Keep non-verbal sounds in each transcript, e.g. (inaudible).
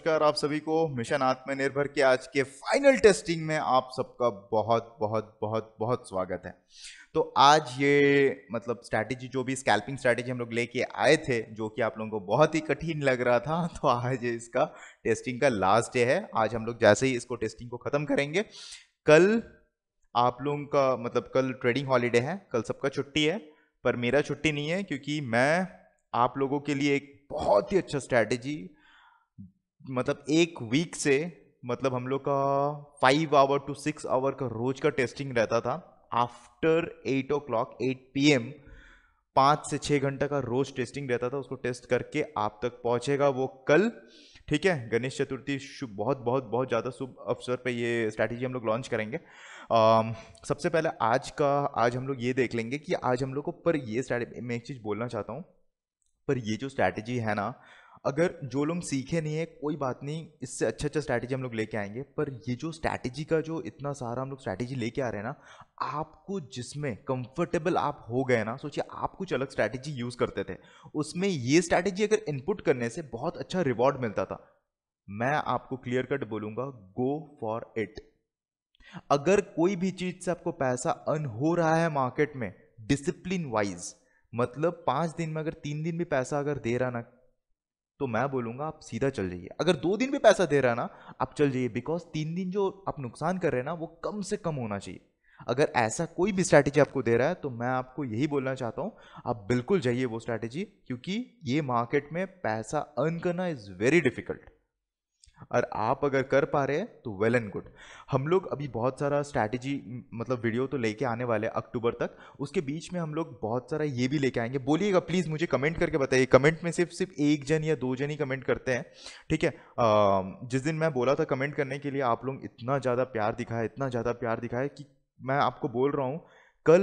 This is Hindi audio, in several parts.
नमस्कार आप सभी को मिशन आत्मनिर्भर के आज के फाइनल टेस्टिंग में आप सबका बहुत बहुत बहुत बहुत स्वागत है तो आज ये मतलब स्ट्रैटेजी जो भी स्कैल्पिंग स्ट्रैटेजी हम लोग लेके आए थे जो कि आप लोगों को बहुत ही कठिन लग रहा था (laughs) तो आज इसका टेस्टिंग का लास्ट डे है आज हम लोग जैसे ही इसको टेस्टिंग को ख़त्म करेंगे कल आप लोगों का मतलब कल ट्रेडिंग हॉलीडे है कल सबका छुट्टी है पर मेरा छुट्टी नहीं है क्योंकि मैं आप लोगों के लिए एक बहुत ही अच्छा स्ट्रैटेजी मतलब एक वीक से मतलब हम लोग का five hour to six hour का रोज का टेस्टिंग रहता था after eight o'clock eight P M पाँच से छः घंटा का रोज टेस्टिंग रहता था उसको टेस्ट करके आप तक पहुँचेगा वो कल ठीक है गणेश चतुर्थी शुभ बहुत बहुत बहुत ज़्यादा शुभ अवसर पे ये स्ट्रैटेजी हम लोग लॉन्च करेंगे आ, सबसे पहले आज का आज हम लोग ये देख लेंगे कि आज हम लोग को पर ये स्ट्रैटे मैं एक चीज़ बोलना चाहता हूँ पर ये जो स्ट्रैटेजी है ना अगर जो लोग सीखे नहीं है कोई बात नहीं इससे अच्छा अच्छा स्ट्रैटेजी हम लोग लेके आएंगे पर ये जो स्ट्रैटेजी का जो इतना सारा हम लोग स्ट्रैटेजी लेके आ रहे हैं ना आपको जिसमें कंफर्टेबल आप हो गए ना सोचिए आप कुछ अलग स्ट्रैटेजी यूज़ करते थे उसमें ये स्ट्रैटेजी अगर इनपुट करने से बहुत अच्छा रिवॉर्ड मिलता था मैं आपको क्लियर कट बोलूंगा गो फॉर इट अगर कोई भी चीज़ से आपको पैसा अर्न हो रहा है मार्केट में डिसिप्लिन वाइज मतलब पाँच दिन में अगर तीन दिन भी पैसा अगर दे रहा ना तो मैं बोलूँगा आप सीधा चल जाइए अगर दो दिन भी पैसा दे रहा है ना आप चल जाइए बिकॉज तीन दिन जो आप नुकसान कर रहे हैं ना वो कम से कम होना चाहिए अगर ऐसा कोई भी स्ट्रैटेजी आपको दे रहा है तो मैं आपको यही बोलना चाहता हूँ आप बिल्कुल जाइए वो स्ट्रैटेजी क्योंकि ये मार्केट में पैसा अर्न करना इज़ वेरी डिफिकल्ट और आप अगर कर पा रहे हैं तो वेल एंड गुड हम लोग अभी बहुत सारा स्ट्रैटेजी मतलब वीडियो तो लेके आने वाले हैं अक्टूबर तक उसके बीच में हम लोग बहुत सारा ये भी लेके आएंगे बोलिएगा प्लीज़ मुझे कमेंट करके बताइए कमेंट में सिर्फ सिर्फ एक जन या दो जन ही कमेंट करते हैं ठीक है जिस दिन मैं बोला था कमेंट करने के लिए आप लोग इतना ज़्यादा प्यार दिखाए इतना ज़्यादा प्यार दिखाए कि मैं आपको बोल रहा हूँ कल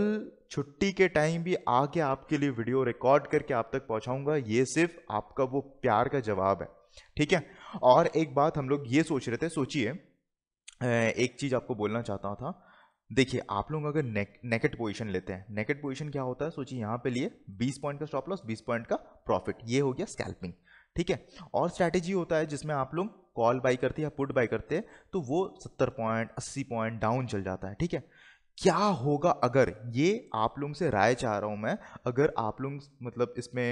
छुट्टी के टाइम भी आके आपके लिए वीडियो रिकॉर्ड करके आप तक पहुँचाऊँगा ये सिर्फ आपका वो प्यार का जवाब है ठीक है और एक बात हम लोग ये सोच रहे थे सोचिए एक चीज़ आपको बोलना चाहता था देखिए आप लोग अगर नेकेट पोजीशन लेते हैं नेकेट पोजीशन क्या होता है सोचिए यहाँ पे लिए 20 पॉइंट का स्टॉप लॉस 20 पॉइंट का प्रॉफिट ये हो गया स्कैल्पिंग ठीक है और स्ट्रैटेजी होता है जिसमें आप लोग कॉल बाई करते हैं या पुट बाई करते हैं तो वो 70 पॉइंट 80 पॉइंट डाउन चल जाता है ठीक है क्या होगा अगर ये आप लोग से राय चाह रहा हूँ मैं अगर आप लोग मतलब इसमें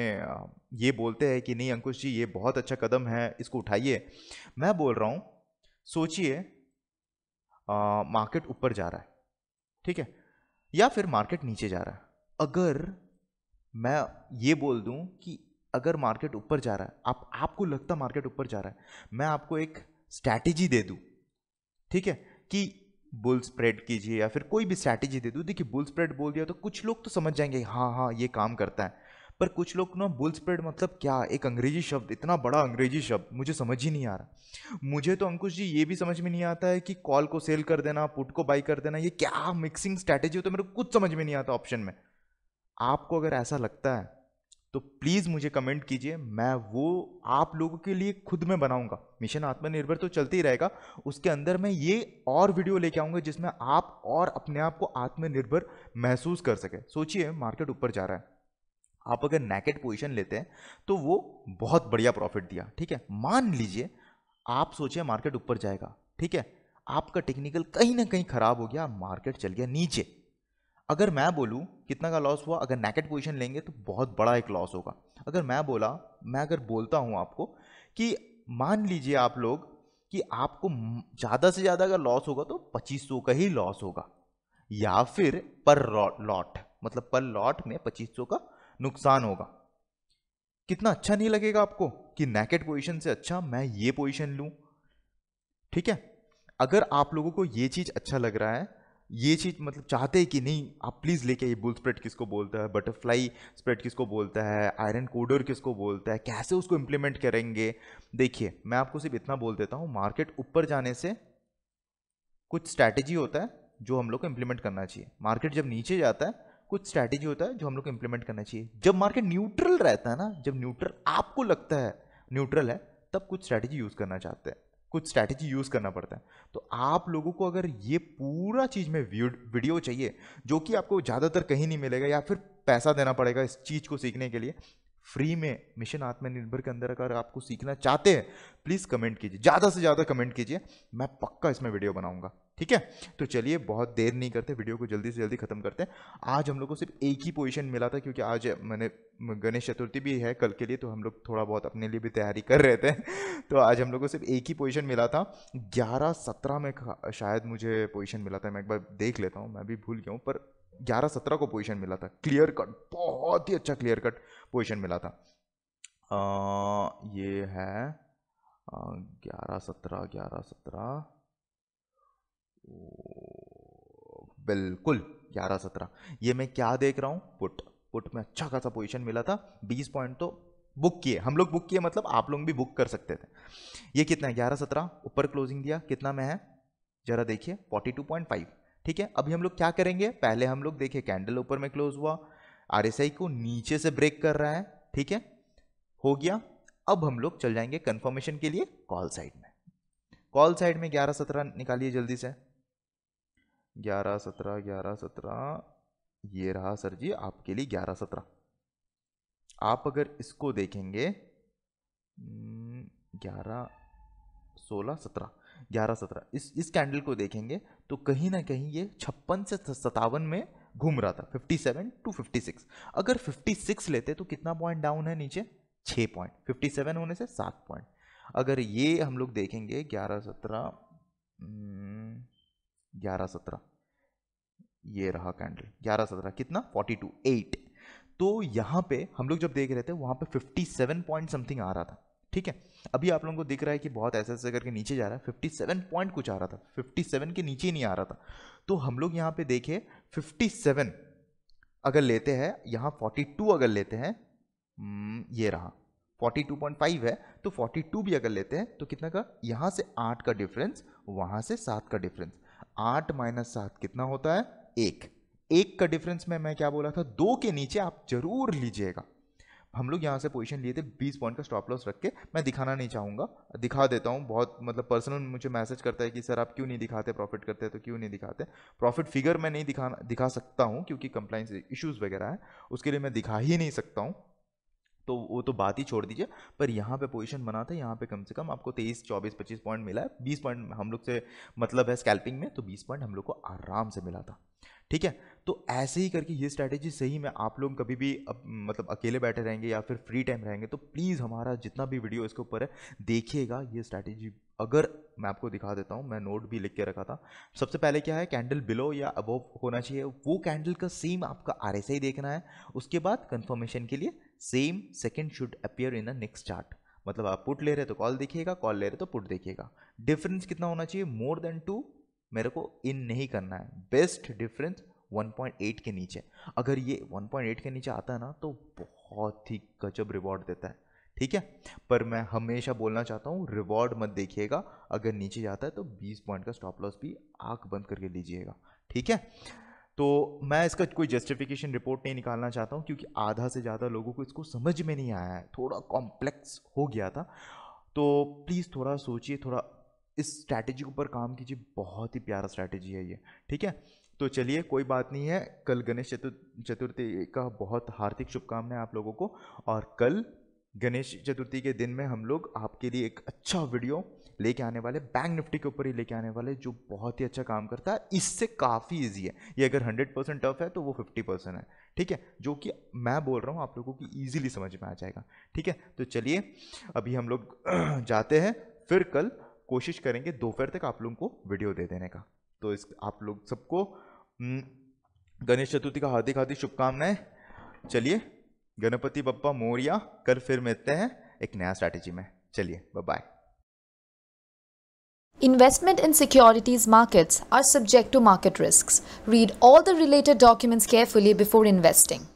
ये बोलते हैं कि नहीं अंकुश जी ये बहुत अच्छा कदम है इसको उठाइए मैं बोल रहा हूँ सोचिए मार्केट ऊपर जा रहा है ठीक है या फिर मार्केट नीचे जा रहा है अगर मैं ये बोल दूं कि अगर मार्केट ऊपर जा रहा है आप आपको लगता मार्केट ऊपर जा रहा है मैं आपको एक स्ट्रैटेजी दे दूं ठीक है कि बुल स्प्रेड कीजिए या फिर कोई भी स्ट्रैटेजी दे दूँ देखिए बुल स्प्रेड बोल दिया तो कुछ लोग तो समझ जाएंगे हाँ हाँ ये काम करता है पर कुछ लोग ना बुल स्प्रेड मतलब क्या एक अंग्रेजी शब्द इतना बड़ा अंग्रेजी शब्द मुझे समझ ही नहीं आ रहा मुझे तो अंकुश जी ये भी समझ में नहीं आता है कि कॉल को सेल कर देना पुट को बाई कर देना ये क्या मिक्सिंग स्ट्रैटेजी हो तो मेरे को कुछ समझ में नहीं आता ऑप्शन में आपको अगर ऐसा लगता है तो प्लीज़ मुझे कमेंट कीजिए मैं वो आप लोगों के लिए खुद में बनाऊंगा मिशन आत्मनिर्भर तो चलते ही रहेगा उसके अंदर मैं ये और वीडियो लेके आऊँगा जिसमें आप और अपने आप को आत्मनिर्भर महसूस कर सके सोचिए मार्केट ऊपर जा रहा है आप अगर नेकेट पोजीशन लेते हैं तो वो बहुत बढ़िया प्रॉफिट दिया ठीक है मान लीजिए आप सोचिए मार्केट ऊपर जाएगा ठीक है आपका टेक्निकल कहीं ना कहीं खराब हो गया मार्केट चल गया नीचे अगर मैं बोलूँ कितना का लॉस हुआ अगर नेकेट पोजीशन लेंगे तो बहुत बड़ा एक लॉस होगा अगर मैं बोला मैं अगर बोलता हूँ आपको कि मान लीजिए आप लोग कि आपको ज़्यादा से ज़्यादा अगर लॉस होगा तो सौ का ही लॉस होगा या फिर पर लॉट मतलब पर लॉट में सौ का नुकसान होगा कितना अच्छा नहीं लगेगा आपको कि नेकेट पोजिशन से अच्छा मैं ये पोजिशन लूँ ठीक है अगर आप लोगों को ये चीज़ अच्छा लग रहा है ये चीज़ मतलब चाहते हैं कि नहीं आप प्लीज़ लेके ये बुल स्प्रेड किसको बोलता है बटरफ्लाई स्प्रेड किसको बोलता है आयरन कोडर किसको बोलता है कैसे उसको इम्प्लीमेंट करेंगे देखिए मैं आपको सिर्फ इतना बोल देता हूँ मार्केट ऊपर जाने से कुछ स्ट्रैटेजी होता है जो हम लोग को इम्प्लीमेंट करना चाहिए मार्केट जब नीचे जाता है कुछ स्ट्रैटेजी होता है जो हम लोग को इम्प्लीमेंट करना चाहिए जब मार्केट न्यूट्रल रहता है ना जब न्यूट्रल आपको लगता है न्यूट्रल है तब कुछ स्ट्रैटेजी यूज़ करना चाहते हैं कुछ स्ट्रैटेजी यूज़ करना पड़ता है तो आप लोगों को अगर ये पूरा चीज़ में वीडियो चाहिए जो कि आपको ज़्यादातर कहीं नहीं मिलेगा या फिर पैसा देना पड़ेगा इस चीज़ को सीखने के लिए फ्री में मिशन आत्मनिर्भर के अंदर अगर आपको सीखना चाहते हैं प्लीज़ कमेंट कीजिए ज़्यादा से ज़्यादा कमेंट कीजिए मैं पक्का इसमें वीडियो बनाऊँगा ठीक है तो चलिए बहुत देर नहीं करते वीडियो को जल्दी से जल्दी खत्म करते हैं आज हम लोग को सिर्फ एक ही पोजीशन मिला था क्योंकि आज मैंने गणेश चतुर्थी भी है कल के लिए तो हम लोग थोड़ा बहुत अपने लिए भी तैयारी कर रहे थे (laughs) तो आज हम लोग को सिर्फ एक ही पोजीशन मिला था ग्यारह सत्रह में शायद मुझे पोजीशन मिला था मैं एक बार देख लेता हूँ मैं भी भूल गया हूँ पर ग्यारह सत्रह को पोजिशन मिला था क्लियर कट बहुत ही अच्छा क्लियर कट पोजिशन मिला था आ, ये है ग्यारह सत्रह ग्यारह सत्रह बिल्कुल ग्यारह सत्रह ये मैं क्या देख रहा हूँ पुट पुट में अच्छा खासा पोजीशन मिला था बीस पॉइंट तो बुक किए हम लोग बुक किए मतलब आप लोग भी बुक कर सकते थे ये कितना है ग्यारह सत्रह ऊपर क्लोजिंग दिया कितना में है जरा देखिए फोर्टी टू पॉइंट फाइव ठीक है अभी हम लोग क्या करेंगे पहले हम लोग देखिए कैंडल ऊपर में क्लोज हुआ आर को नीचे से ब्रेक कर रहा है ठीक है हो गया अब हम लोग चल जाएंगे कन्फर्मेशन के लिए कॉल साइड में कॉल साइड में ग्यारह सत्रह निकालिए जल्दी से ग्यारह सत्रह ग्यारह सत्रह ये रहा सर जी आपके लिए ग्यारह सत्रह आप अगर इसको देखेंगे हम्म, ग्यारह सोलह सत्रह ग्यारह सत्रह इस इस कैंडल को देखेंगे तो कहीं ना कहीं ये छप्पन से सतावन में घूम रहा था fifty seven to fifty six अगर फिफ्टी सिक्स लेते तो कितना पॉइंट डाउन है नीचे छः पॉइंट फिफ्टी सेवन होने से सात पॉइंट अगर ये हम लोग देखेंगे ग्यारह सत्रह हम्म, ग्यारह सत्रह ये रहा कैंडल ग्यारह सत्रह कितना फोर्टी टू एट तो यहाँ पे हम लोग जब देख रहे थे वहाँ पे फिफ्टी सेवन पॉइंट समथिंग आ रहा था ठीक है अभी आप लोगों को दिख रहा है कि बहुत ऐसे ऐसे करके नीचे जा रहा है फिफ्टी सेवन पॉइंट कुछ आ रहा था फिफ्टी सेवन के नीचे नहीं आ रहा था तो हम लोग यहाँ पे देखे फिफ्टी सेवन अगर लेते हैं यहाँ फोर्टी टू अगर लेते हैं हम्म, ये रहा फोर्टी टू पॉइंट फाइव है तो फोर्टी टू भी अगर लेते हैं तो कितना का यहाँ से आठ का डिफरेंस वहाँ से सात का डिफरेंस आठ माइनस सात कितना होता है एक एक का डिफरेंस में मैं क्या बोला था दो के नीचे आप जरूर लीजिएगा हम लोग यहाँ से पोजीशन लिए थे 20 पॉइंट का स्टॉप लॉस रख के मैं दिखाना नहीं चाहूँगा दिखा देता हूँ बहुत मतलब पर्सनल मुझे मैसेज करता है कि सर आप क्यों नहीं दिखाते प्रॉफिट करते तो क्यों नहीं दिखाते प्रॉफिट फिगर मैं नहीं दिखा दिखा सकता हूँ क्योंकि कंप्लाइंस इश्यूज़ वगैरह है उसके लिए मैं दिखा ही नहीं सकता हूँ तो वो तो बात ही छोड़ दीजिए पर यहाँ पे पोजीशन बना था यहाँ पे कम से कम आपको तेईस चौबीस पच्चीस पॉइंट मिला है बीस पॉइंट हम लोग से मतलब है स्कैल्पिंग में तो बीस पॉइंट हम लोग को आराम से मिला था ठीक है तो ऐसे ही करके ये स्ट्रैटेजी सही में आप लोग कभी भी अब मतलब अकेले बैठे रहेंगे या फिर फ्री टाइम रहेंगे तो प्लीज़ हमारा जितना भी वीडियो इसके ऊपर है देखिएगा ये स्ट्रैटेजी अगर मैं आपको दिखा देता हूँ मैं नोट भी लिख के रखा था सबसे पहले क्या है कैंडल बिलो या अबव होना चाहिए वो कैंडल का सेम आपका आर देखना है उसके बाद कन्फर्मेशन के लिए same second should appear in the next chart मतलब आप पुट ले रहे तो कॉल देखिएगा कॉल ले रहे तो पुट देखिएगा डिफरेंस कितना होना चाहिए मोर देन टू मेरे को इन नहीं करना है बेस्ट डिफरेंस 1.8 के नीचे अगर ये 1.8 के नीचे आता है ना तो बहुत ही गजब रिवॉर्ड देता है ठीक है पर मैं हमेशा बोलना चाहता हूँ रिवॉर्ड मत देखिएगा अगर नीचे जाता है तो 20 पॉइंट का स्टॉप लॉस भी आँख बंद करके लीजिएगा ठीक है तो मैं इसका कोई जस्टिफिकेशन रिपोर्ट नहीं निकालना चाहता हूँ क्योंकि आधा से ज़्यादा लोगों को इसको समझ में नहीं आया है थोड़ा कॉम्प्लेक्स हो गया था तो प्लीज़ थोड़ा सोचिए थोड़ा इस स्ट्रैटेजी के ऊपर काम कीजिए बहुत ही प्यारा स्ट्रैटेजी है ये ठीक है तो चलिए कोई बात नहीं है कल गणेश चतुर्थी का बहुत हार्दिक शुभकामनाएं आप लोगों को और कल गणेश चतुर्थी के दिन में हम लोग आपके लिए एक अच्छा वीडियो लेके आने वाले बैंक निफ्टी के ऊपर ही लेके आने वाले जो बहुत ही अच्छा काम करता है इससे काफ़ी ईजी है ये अगर हंड्रेड परसेंट टफ है तो वो फिफ्टी परसेंट है ठीक है जो कि मैं बोल रहा हूँ आप लोगों की ईजिली समझ में आ जाएगा ठीक है तो चलिए अभी हम लोग (clears throat) जाते हैं फिर कल कोशिश करेंगे दोपहर तक आप लोगों को वीडियो दे देने का तो इस आप लोग सबको हम्म, गणेश चतुर्थी का हार्दिक हार्दिक शुभकामनाएं चलिए गणपति बप्पा मोरिया कल फिर मिलते हैं एक नया स्ट्रैटेजी में चलिए buy Investment in securities markets are subject to market risks. Read all the related documents carefully before investing.